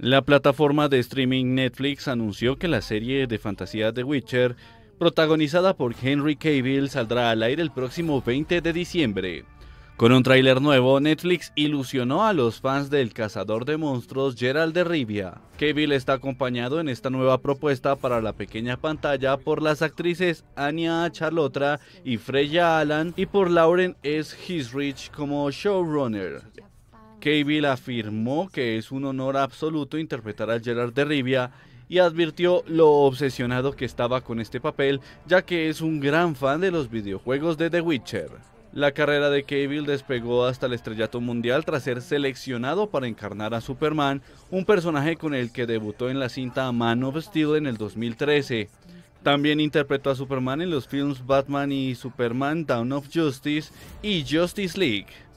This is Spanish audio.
La plataforma de streaming Netflix anunció que la serie de fantasía The Witcher, protagonizada por Henry Cavill, saldrá al aire el próximo 20 de diciembre. Con un tráiler nuevo, Netflix ilusionó a los fans del cazador de monstruos Gerald de Rivia. Cavill está acompañado en esta nueva propuesta para la pequeña pantalla por las actrices Anya Charlotra y Freya Allan y por Lauren S. Hisrich como showrunner. Cable afirmó que es un honor absoluto interpretar a Gerard de Rivia y advirtió lo obsesionado que estaba con este papel, ya que es un gran fan de los videojuegos de The Witcher. La carrera de Cable despegó hasta el estrellato mundial tras ser seleccionado para encarnar a Superman, un personaje con el que debutó en la cinta Man of Steel en el 2013. También interpretó a Superman en los films Batman y Superman Dawn of Justice y Justice League.